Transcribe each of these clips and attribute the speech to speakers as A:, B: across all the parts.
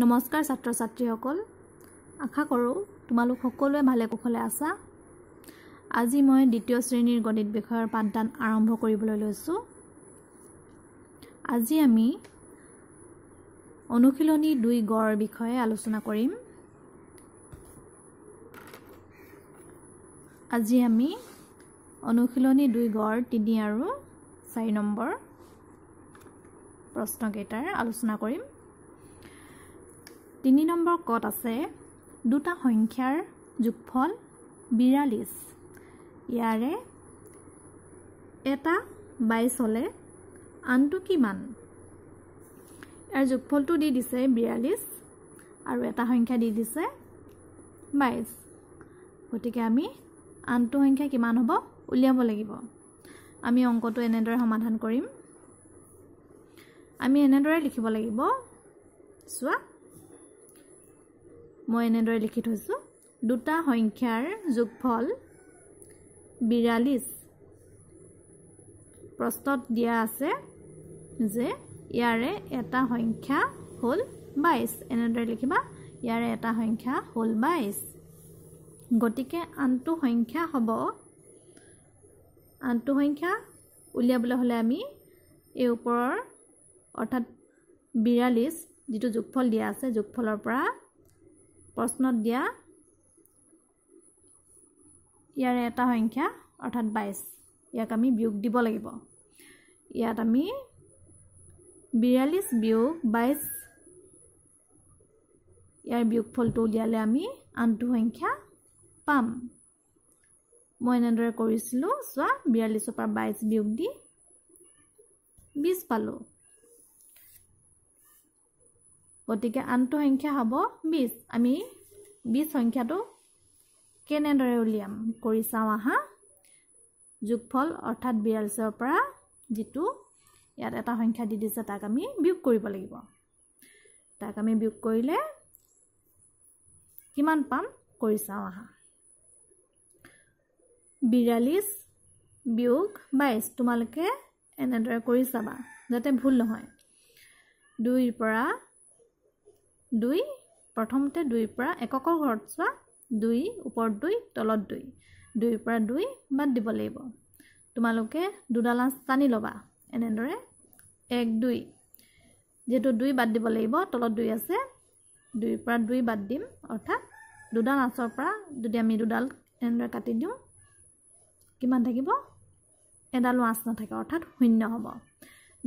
A: নমস্কাৰ ছাত্ৰ ছাত্ৰীসকল আশা কৰোঁ তোমালোক সকলোৱে ভালে কুশলে আছা আজি মই দ্বিতীয় শ্ৰেণীৰ গণিত বিষয়ৰ পাঠদান আৰম্ভ কৰিবলৈ লৈছোঁ আজি আমি অনুশীলনী দুই গড়ৰ বিষয়ে আলোচনা কৰিম আজি আমি অনুশীলনী দুই গড় তিনি আৰু চাৰি নম্বৰ প্ৰশ্নকেইটাৰ আলোচনা কৰিম তিনি নম্বৰ কট আছে দুটা সংখ্যাৰ যোগফল বিৰাল্লিছ ইয়াৰে এটা বাইছ হ'লে আনটো কিমান ইয়াৰ যোগফলটো দি দিছে বিৰাল্লিছ আৰু এটা সংখ্যা দি দিছে বাইছ গতিকে আমি আনটো সংখ্যা কিমান হ'ব উলিয়াব লাগিব আমি অংকটো এনেদৰে সমাধান কৰিম আমি এনেদৰে লিখিব লাগিব চোৱা মই এনেদৰে লিখি থৈছোঁ দুটা সংখ্যাৰ যোগফল বিৰাল্লিছ প্ৰস্তুত দিয়া আছে যে ইয়াৰে এটা সংখ্যা হ'ল বাইছ এনেদৰে লিখিবা ইয়াৰে এটা সংখ্যা হ'ল বাইছ গতিকে আনটো সংখ্যা হ'ব আনটো সংখ্যা উলিয়াবলৈ হ'লে আমি এই ওপৰৰ অৰ্থাৎ বিৰাল্লিছ যিটো যোগফল দিয়া আছে যোগফলৰ পৰা প্ৰশ্নত দিয়া ইয়াৰে এটা সংখ্যা অৰ্থাৎ বাইছ ইয়াক আমি বিয়োগ দিব লাগিব ইয়াত আমি বিয়াল্লিছ বিয়োগ বাইছ ইয়াৰ বিয়োগফলটো উলিয়ালে আমি আনটো সংখ্যা পাম মই এনেদৰে কৰিছিলোঁ চোৱা বিয়াল্লিছৰ পৰা বাইছ বিয়োগ দি বিছ পালোঁ গতিকে আনটো সংখ্যা হ'ব বিছ আমি বিছ সংখ্যাটো কেনেদৰে উলিয়াম কৰি চাওঁ আহা যোগফল অৰ্থাৎ বিয়াল্লিছৰ পৰা যিটো ইয়াত এটা সংখ্যা দি দিছে তাক আমি বিয়োগ কৰিব লাগিব তাক আমি বিয়োগ কৰিলে কিমান পাম কৰি চাওঁ আহা বিৰাল্লিছ বিয়োগ বাইছ তোমালোকে এনেদৰে কৰি চাবা যাতে ভুল নহয় দুইৰ পৰা দুই প্ৰথমতে দুইৰ পৰা এককৰ ঘৰত চোৱা দুই ওপৰত দুই তলত দুই দুইৰ পৰা দুই বাদ দিব লাগিব তোমালোকে দুডাল আঁচ টানি ল'বা এনেদৰে এক দুই যিহেতু দুই বাদ দিব লাগিব তলত দুই আছে দুইৰ পৰা দুই বাদ দিম অৰ্থাৎ দুডাল আঁচৰ পৰা যদি আমি দুডাল এনেদৰে কাটি দিওঁ কিমান থাকিব এডালো আঁচ নাথাকে অৰ্থাৎ শূন্য হ'ব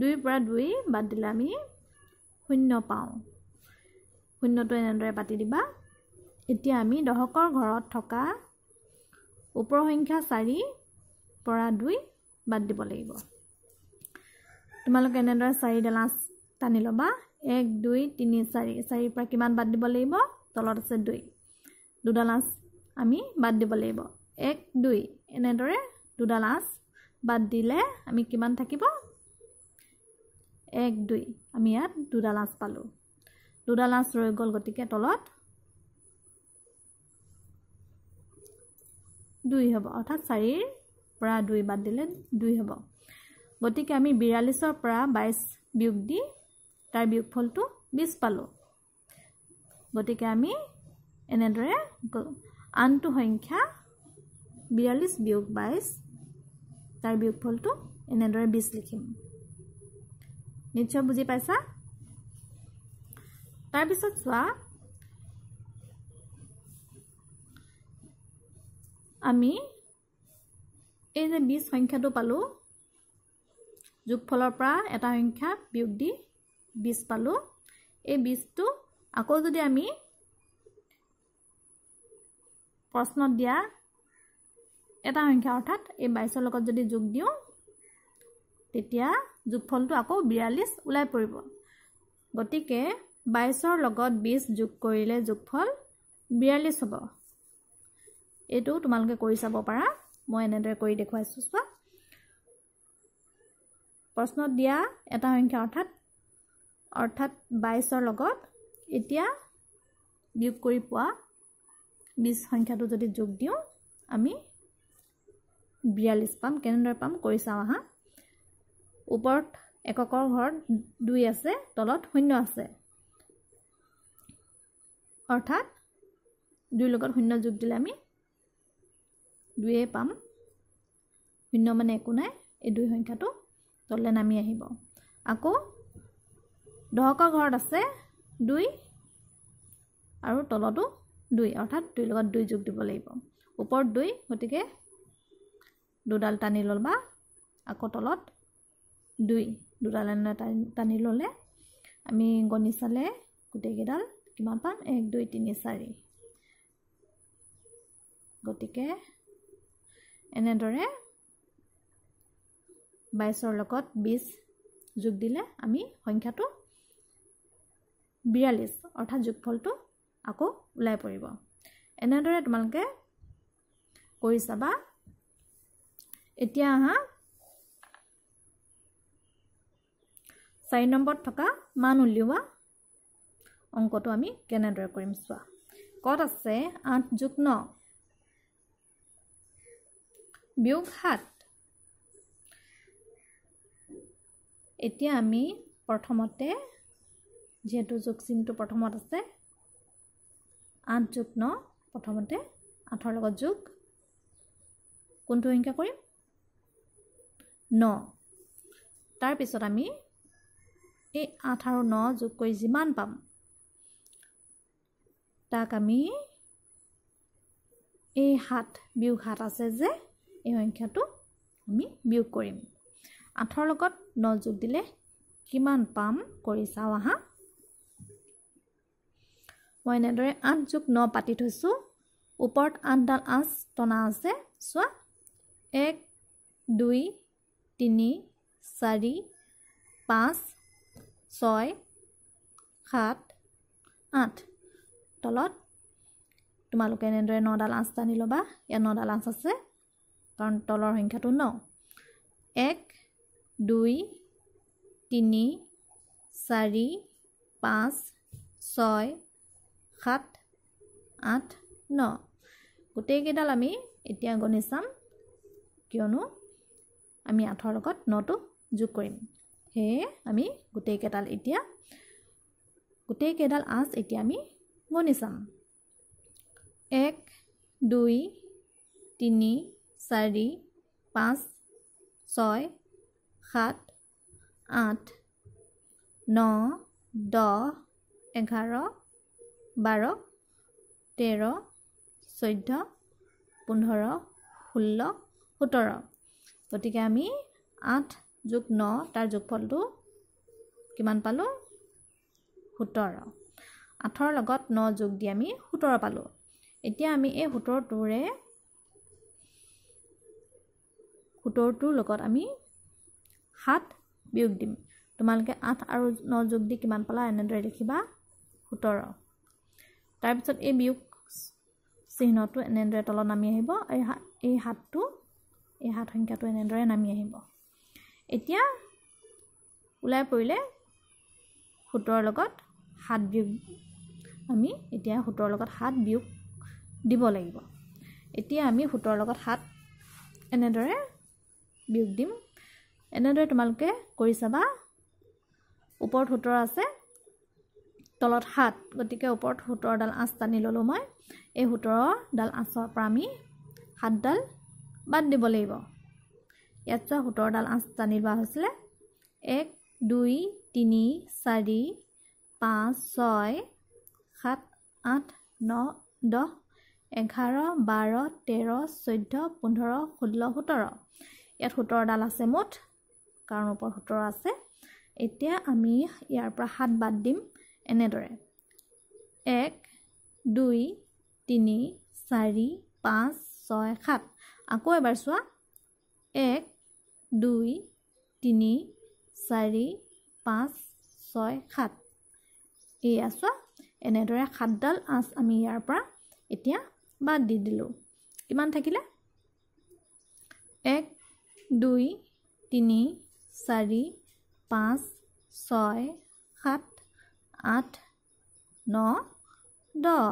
A: দুইৰ পৰা দুই বাদ দিলে আমি শূন্য পাওঁ শূন্যটো এনেদৰে পাতি দিবা এতিয়া আমি দহকৰ ঘৰত থকা ওপৰ সংখ্যা চাৰি পৰা দুই বাদ দিব লাগিব তোমালোকে এনেদৰে চাৰিডাল আঁচ টানি ল'বা এক দুই তিনি চাৰি চাৰিৰ পৰা কিমান বাদ দিব লাগিব তলত আছে দুই দুডাল আঁচ আমি বাদ দিব লাগিব এক দুই এনেদৰে দুডাল আঁচ বাদ দিলে আমি কিমান থাকিব এক দুই আমি ইয়াত দুডাল আঁচ পালোঁ দুডাল আঁচ ৰৈ গ'ল গতিকে তলত দুই হ'ব অৰ্থাৎ চাৰিৰ পৰা দুই বাদ দিলে দুই হ'ব গতিকে আমি বিৰাল্লিছৰ পৰা বাইছ বিয়োগ দি তাৰ বিয়োগফলটো বিছ পালোঁ গতিকে আমি এনেদৰে আনটো সংখ্যা বিৰাল্লিছ বিয়োগ বাইছ তাৰ বিয়োগফলটো এনেদৰে বিছ লিখিম নিশ্চয় বুজি পাইছা তাৰপিছত চোৱা আমি এই যে বিছ সংখ্যাটো পালোঁ যোগফলৰ পৰা এটা সংখ্যা বিয়োগ দি বিছ পালোঁ এই বিছটো আকৌ যদি আমি প্ৰশ্নত দিয়া এটা সংখ্যা অৰ্থাৎ এই বাইছৰ লগত যদি যোগ দিওঁ তেতিয়া যোগফলটো আকৌ বিয়াল্লিছ ওলাই পৰিব গতিকে বাইছৰ লগত বিছ যোগ কৰিলে যোগফল বিয়াল্লিছ হ'ব এইটো তোমালোকে কৰি চাব পাৰা মই এনেদৰে কৰি দেখুৱাইছোঁ চোৱা প্ৰশ্নত দিয়া এটা সংখ্যা অৰ্থাৎ অৰ্থাৎ বাইছৰ লগত এতিয়া বিয়োগ কৰি পোৱা বিছ সংখ্যাটো যদি যোগ দিওঁ আমি বিয়াল্লিছ পাম কেনেদৰে পাম কৰি চাওঁ আহা ওপৰত এককৰ ঘৰত দুই আছে তলত শূন্য আছে অৰ্থাৎ দুই লগত শূন্য যোগ দিলে আমি দুয়ে পাম শূন্য মানে একো নাই এই দুই সংখ্যাটো তললৈ নামি আহিব আকৌ দহকৰ ঘৰত আছে দুই আৰু তলতো দুই অৰ্থাৎ দুইৰ লগত দুই যোগ দিব লাগিব ওপৰত দুই গতিকে দুডাল টানি ল'ল বা আকৌ তলত দুই দুডাল টানি ল'লে আমি গণি চালে গোটেইকেইডাল কিমান পাম এক দুই তিনি চাৰি গতিকে এনেদৰে বাইছৰ লগত বিছ যোগ দিলে আমি সংখ্যাটো বিয়াল্লিছ অৰ্থাৎ যোগফলটো আকৌ ওলাই পৰিব এনেদৰে তোমালোকে কৰি চাবা এতিয়া আহা চাৰি নম্বৰত থকা মান উলিওৱা অংকটো আমি কেনেদৰে কৰিম চোৱা কত আছে আঠ যোগ ন বিয়োগ সাত এতিয়া আমি প্ৰথমতে যিহেতু যোগ চিনটো প্ৰথমত আছে আঠ যোগ ন প্ৰথমতে আঠৰ লগত যোগ কোনটো সংখ্যা কৰিম ন তাৰপিছত আমি এই আঠ আৰু ন যোগ কৰি যিমান পাম তাক আমি এই সাত বিয়োগ সাত আছে যে এই সংখ্যাটো আমি বিয়োগ কৰিম আঠৰ লগত ন যোগ দিলে কিমান পাম কৰি চাওঁ আহা মই এনেদৰে আঠ যোগ ন পাতি থৈছোঁ ওপৰত আঠডাল আঁচ টনা আছে চোৱা এক দুই তিনি চাৰি পাঁচ ছয় সাত আঠ তলত তোমালোকে এনেদৰে নডাল আঁচ টানি ল'বা ইয়াত নডাল আঁচ আছে কাৰণ তলৰ সংখ্যাটো ন এক দুই তিনি চাৰি পাঁচ ছয় সাত আঠ ন গোটেইকেইডাল আমি এতিয়া গণি চাম কিয়নো আমি আঠৰ লগত নটো যোগ কৰিম সেয়ে আমি গোটেইকেইডাল এতিয়া গোটেইকেইডাল আঁচ এতিয়া আমি গণি চাম এক দুই তিনি চাৰি পাঁচ ছয় সাত আঠ ন দহ এঘাৰ বাৰ তেৰ চৈধ্য পোন্ধৰ ষোল্ল সোতৰ গতিকে আমি আঠ যোগ ন তাৰ যোগফলটো কিমান পালোঁ সোতৰ আঠৰ লগত ন যোগ দি আমি সোতৰ পালোঁ এতিয়া আমি এই সোতৰটোৰে সোতৰটোৰ লগত আমি সাত বিয়োগ দিম তোমালোকে আঠ আৰু ন যোগ দি কিমান পালা এনেদৰে লিখিবা সোতৰ তাৰপিছত এই বিয়োগ চিহ্নটো এনেদৰে তলত নামি আহিব এই হাত এই হাতটো এই হাত সংখ্যাটো এনেদৰে নামি আহিব এতিয়া ওলাই পৰিলে সোতৰ লগত সাত বিয়োগ আমি এতিয়া সোঁতৰ লগত সাত বিয়োগ দিব লাগিব এতিয়া আমি সোঁতৰ লগত সাত এনেদৰে বিয়োগ দিম এনেদৰে তোমালোকে কৰি চাবা ওপৰত সোঁতৰ আছে তলত সাত গতিকে ওপৰত সুতৰডাল আঁচ টানি ল'লোঁ মই এই সুতৰডাল আঁচৰ পৰা আমি সাতডাল বাদ দিব লাগিব ইয়াত চোৱা সোঁতৰডাল আঁচ নি লোৱা হৈছিলে এক দুই তিনি চাৰি পাঁচ ছয় সাত আঠ ন দহ এঘাৰ বাৰ তেৰ চৈধ্য পোন্ধৰ ষোল্ল সোতৰ ইয়াত সোতৰডাল আছে মুঠ কাৰণ ওপৰত সোতৰ আছে এতিয়া আমি ইয়াৰ পৰা সাত বাদ দিম এনেদৰে এক দুই তিনি চাৰি পাঁচ ছয় সাত আকৌ এবাৰ চোৱা এক দুই তিনি চাৰি পাঁচ ছয় সাত এয়া চোৱা এনেদৰে সাতডাল আঁচ আমি ইয়াৰ পৰা এতিয়া বাদ দি দিলোঁ কিমান থাকিলে এক দুই তিনি চাৰি পাঁচ ছয় সাত আঠ ন দহ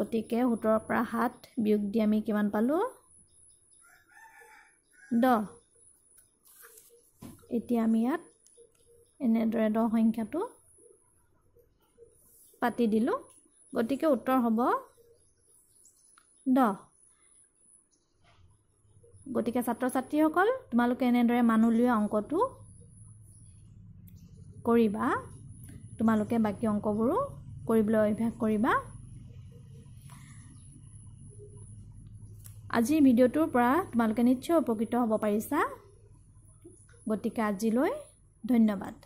A: গতিকে সোতৰৰ পৰা সাত বিয়োগ দি আমি কিমান পালোঁ দহ এতিয়া আমি ইয়াত এনেদৰে দহ সংখ্যাটো পাতি দিলোঁ গতিকে উত্তৰ হ'ব দহ গতিকে ছাত্ৰ ছাত্ৰীসকল তোমালোকে এনেদৰে মানুহলীয়া অংকটো কৰিবা তোমালোকে বাকী অংকবোৰো কৰিবলৈ অভ্যাস কৰিবা আজিৰ ভিডিঅ'টোৰ পৰা তোমালোকে নিশ্চয় উপকৃত হ'ব পাৰিছা গতিকে আজিলৈ ধন্যবাদ